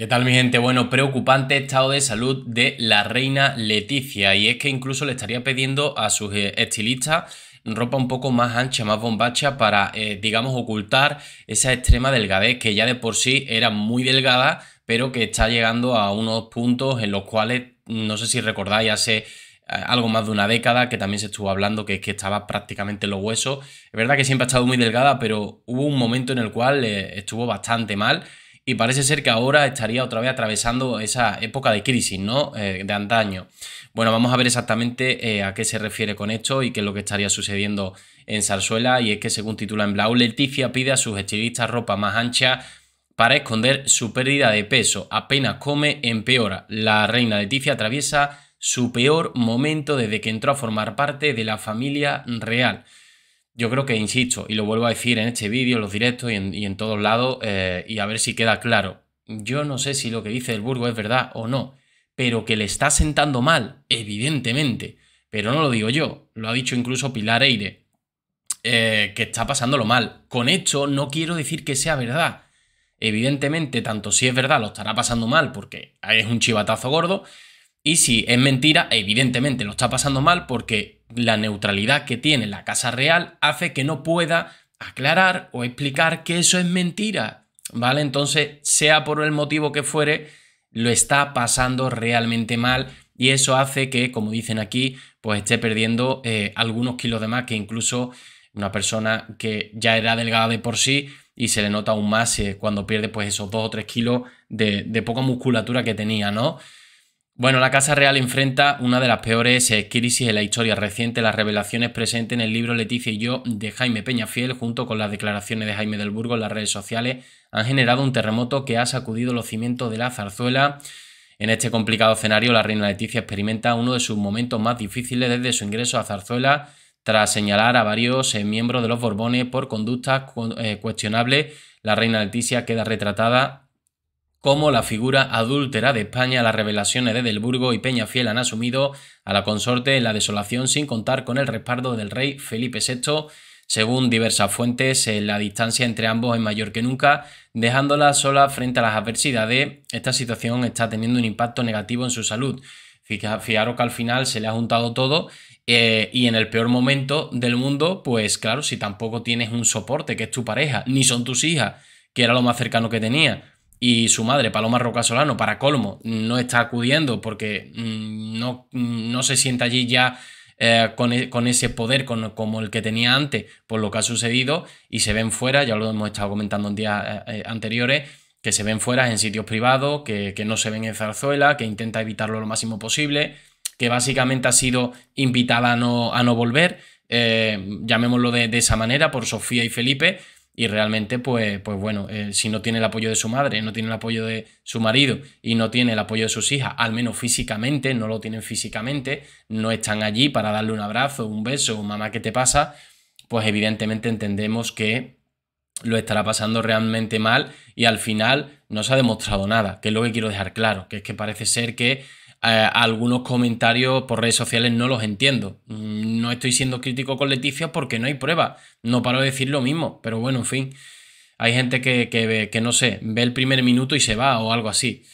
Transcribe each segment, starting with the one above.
¿Qué tal mi gente? Bueno, preocupante estado de salud de la reina Leticia y es que incluso le estaría pidiendo a sus eh, estilistas ropa un poco más ancha, más bombacha para, eh, digamos, ocultar esa extrema delgadez que ya de por sí era muy delgada, pero que está llegando a unos puntos en los cuales, no sé si recordáis, hace eh, algo más de una década, que también se estuvo hablando que que estaba prácticamente en los huesos. Es verdad que siempre ha estado muy delgada, pero hubo un momento en el cual estuvo bastante mal y parece ser que ahora estaría otra vez atravesando esa época de crisis, ¿no? Eh, de antaño. Bueno, vamos a ver exactamente eh, a qué se refiere con esto y qué es lo que estaría sucediendo en Zarzuela. Y es que, según titula en Blau, Leticia pide a sus estilistas ropa más ancha para esconder su pérdida de peso. Apenas come, empeora. La reina Leticia atraviesa su peor momento desde que entró a formar parte de la familia real yo creo que, insisto, y lo vuelvo a decir en este vídeo, en los directos y en, todos lados, eh, y a ver si queda claro. Yo no sé si lo que dice el Burgo es verdad o no, pero que le está sentando mal, evidentemente. Pero no lo digo yo, lo ha dicho incluso Pilar Eire, eh, que está pasándolo mal. Con esto no quiero decir que sea verdad. Evidentemente, tanto si es verdad, lo estará pasando mal porque es un chivatazo gordo, y si es mentira, evidentemente lo está pasando mal porque la neutralidad que tiene la Casa Real hace que no pueda aclarar o explicar que eso es mentira, ¿vale? Entonces, sea por el motivo que fuere, lo está pasando realmente mal y eso hace que, como dicen aquí, pues esté perdiendo eh, algunos kilos de más que incluso una persona que ya era delgada de por sí y se le nota aún más eh, cuando pierde pues esos dos o tres kilos de, de poca musculatura que tenía, ¿no? Bueno, la Casa Real enfrenta una de las peores crisis de la historia reciente, las revelaciones presentes en el libro Leticia y yo de Jaime Peñafiel, junto con las declaraciones de Jaime del Burgo en las redes sociales, han generado un terremoto que ha sacudido los cimientos de la zarzuela. En este complicado escenario, la reina Leticia experimenta uno de sus momentos más difíciles desde su ingreso a zarzuela, tras señalar a varios eh, miembros de los Borbones por conductas eh, cuestionables. La reina Leticia queda retratada como la figura adúltera de España, las revelaciones de Delburgo y Peña Fiel... han asumido a la consorte en la desolación sin contar con el respaldo del rey Felipe VI. Según diversas fuentes, la distancia entre ambos es mayor que nunca, dejándola sola frente a las adversidades. Esta situación está teniendo un impacto negativo en su salud. Fijaros que al final se le ha juntado todo eh, y en el peor momento del mundo, pues claro, si tampoco tienes un soporte que es tu pareja, ni son tus hijas, que era lo más cercano que tenía, y su madre, Paloma Roca Solano, para colmo, no está acudiendo porque mm, no, mm, no se sienta allí ya eh, e, con, ese poder como el que tenía antes por lo que ha sucedido y se ven fuera, ya lo hemos estado comentando en días eh, eh, anteriores, que se ven fuera en sitios privados, que, no se ven en zarzuela, que intenta evitarlo lo máximo posible, que básicamente ha sido invitada a no, a no volver, llamémoslo de esa manera, por Sofía y Felipe, y realmente, pues, pues bueno, eh, si no tiene el apoyo de su madre, no tiene el apoyo de su marido y no tiene el apoyo de sus hijas, al menos físicamente, no lo tienen físicamente, no están allí para darle un abrazo, un beso, mamá, ¿qué te pasa? Pues evidentemente entendemos que lo estará pasando realmente mal y al final no se ha demostrado nada, que es lo que quiero dejar claro, que es que parece ser que eh, algunos comentarios por redes sociales no los entiendo estoy siendo crítico con Leticia porque no hay prueba, No paro de decir lo mismo, pero bueno, en fin. Hay gente que, que, no sé, ve el primer minuto y se va o algo así.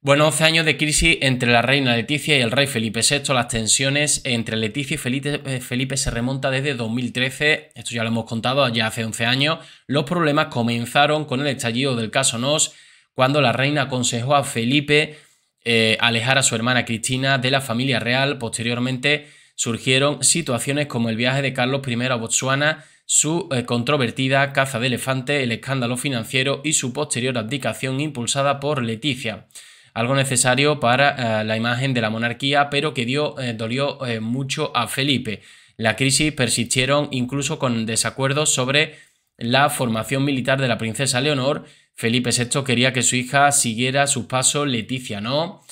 Bueno, 11 años de crisis entre la reina Leticia y el rey Felipe VI. Las tensiones entre Leticia y Felipe, eh, Felipe, se remonta desde 2013. Esto ya lo hemos contado, ya hace 11 años. Los problemas comenzaron con el estallido del caso Nos, cuando la reina aconsejó a Felipe eh, alejar a su hermana Cristina de la familia real. Posteriormente, surgieron situaciones como el viaje de Carlos I a Botsuana, su eh, controvertida caza de elefante, el escándalo financiero y su posterior abdicación impulsada por Leticia. Algo necesario para eh, la imagen de la monarquía, pero que dio, eh, dolió mucho a Felipe. La crisis persistieron incluso con desacuerdos sobre la formación militar de la princesa Leonor. Felipe VI quería que su hija siguiera sus pasos, Leticia no.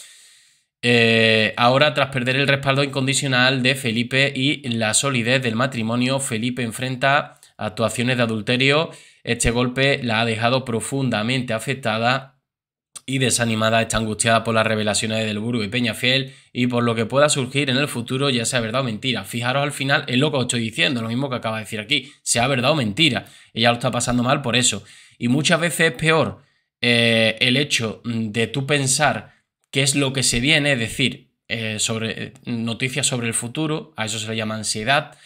Eh, ahora, tras perder el respaldo incondicional de Felipe y la solidez del matrimonio, Felipe enfrenta actuaciones de adulterio. Este golpe la ha dejado profundamente afectada y desanimada. Está angustiada por las revelaciones de burgo y Peñafiel y por lo que pueda surgir en el futuro, ya sea verdad o mentira. Fijaros al final, es lo que os estoy diciendo, lo mismo que acaba de decir aquí, sea verdad o mentira. Ella lo está pasando mal por eso. Y muchas veces es peor eh, el hecho de tú pensar qué es lo que se viene, es decir, eh, sobre, eh, noticias sobre el futuro, a eso se le llama ansiedad,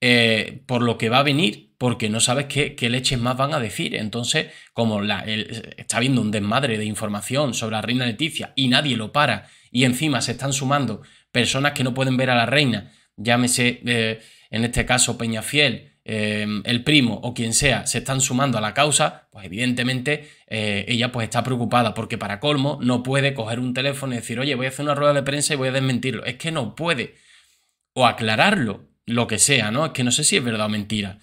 eh, por lo que va a venir, porque no sabes qué, qué leches más van a decir. Entonces, como está habiendo un desmadre de información sobre la reina Leticia y nadie lo para, y encima se están sumando personas que no pueden ver a la reina, llámese en este caso Peñafiel, Em, el primo o quien sea se están sumando a la causa, pues evidentemente eh, ella pues está preocupada porque para colmo no puede coger un teléfono y decir, oye, voy a hacer una rueda de prensa y voy a desmentirlo. Es que no puede. O aclararlo, lo que sea, ¿no? Es que no sé si es verdad o mentira.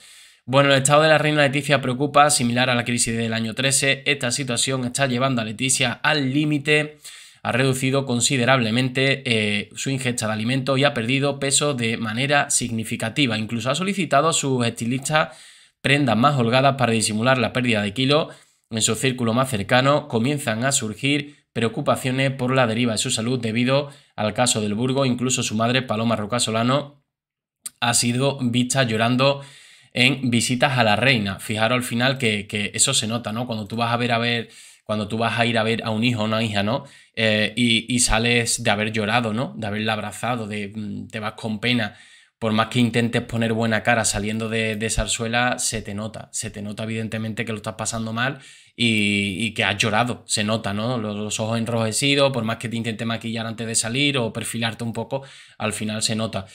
Bueno, el estado de la reina Leticia preocupa, similar a la crisis del año 13. Esta situación está llevando a Leticia al límite ha reducido considerablemente eh, su ingesta de alimentos y ha perdido peso de manera significativa. Incluso ha solicitado a sus estilistas prendas más holgadas para disimular la pérdida de kilo. En su círculo más cercano comienzan a surgir preocupaciones por la deriva de su salud debido al caso del Burgo. Incluso su madre, Paloma Roca Solano, ha sido vista llorando en visitas a la reina. Fijaros al final que, que, eso se nota, ¿no? Cuando tú vas a ver a ver cuando tú vas a ir a ver a un hijo o una hija, ¿no? Eh, y, sales de haber llorado, ¿no? De haberla abrazado, de mm, te vas con pena. Por más que intentes poner buena cara saliendo de, esa zarzuela, se te nota. Se te nota, evidentemente, que lo estás pasando mal y, que has llorado. Se nota, ¿no? Los, ojos enrojecidos, por más que te intentes maquillar antes de salir o perfilarte un poco, al final se nota.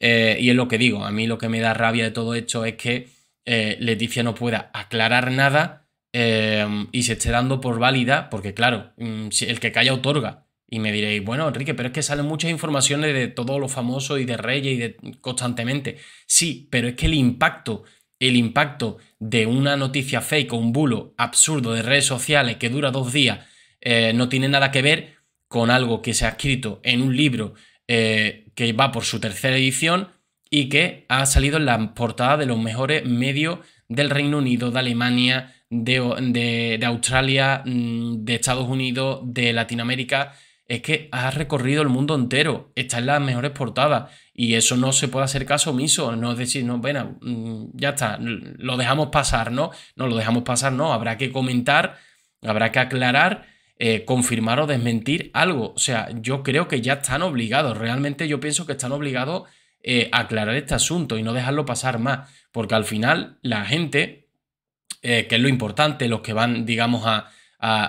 Eh, y es lo que digo, a mí lo que me da rabia de todo esto es que eh, Leticia no pueda aclarar nada Em, y se esté dando por válida, porque claro, mm, el que calla otorga. Y me diréis, bueno, Enrique, pero es que salen muchas informaciones de todo lo famoso y de reyes y constantemente. Sí, pero es que el impacto, el impacto de una noticia fake o un bulo absurdo de redes sociales que dura dos días eh, no tiene nada que ver con algo que se ha escrito en un libro eh, que va por su tercera edición y que ha salido en la portada de los mejores medios del Reino Unido, de Alemania, de, Australia, mm, de Estados Unidos, de Latinoamérica, es que ha recorrido el mundo entero, está en las mejores portadas y eso no se puede hacer caso omiso, no es decir, no, bueno, mm, ya está, lo dejamos pasar, ¿no? No lo dejamos pasar, no, habrá que comentar, habrá que aclarar, eh, confirmar o desmentir algo. O sea, yo creo que ya están obligados, realmente yo pienso que están obligados eh, a aclarar este asunto y no dejarlo pasar más, porque al final la gente eh, que es lo importante, los que van, digamos, a,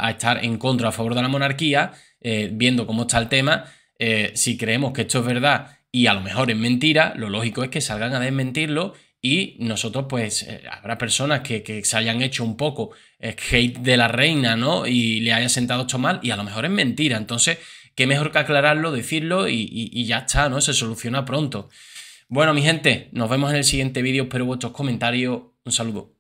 estar en contra o a favor de la monarquía, eh, viendo cómo está el tema, eh, si creemos que esto es verdad y a lo mejor es mentira, lo lógico es que salgan a desmentirlo y nosotros, pues, habrá personas que, se hayan hecho un poco hate de la reina, ¿no? Y le hayan sentado esto mal y a lo mejor es mentira. Entonces, qué mejor que aclararlo, decirlo y, y ya está, ¿no? Se soluciona pronto. Bueno, mi gente, nos vemos en el siguiente vídeo. Espero vuestros comentarios. Un saludo.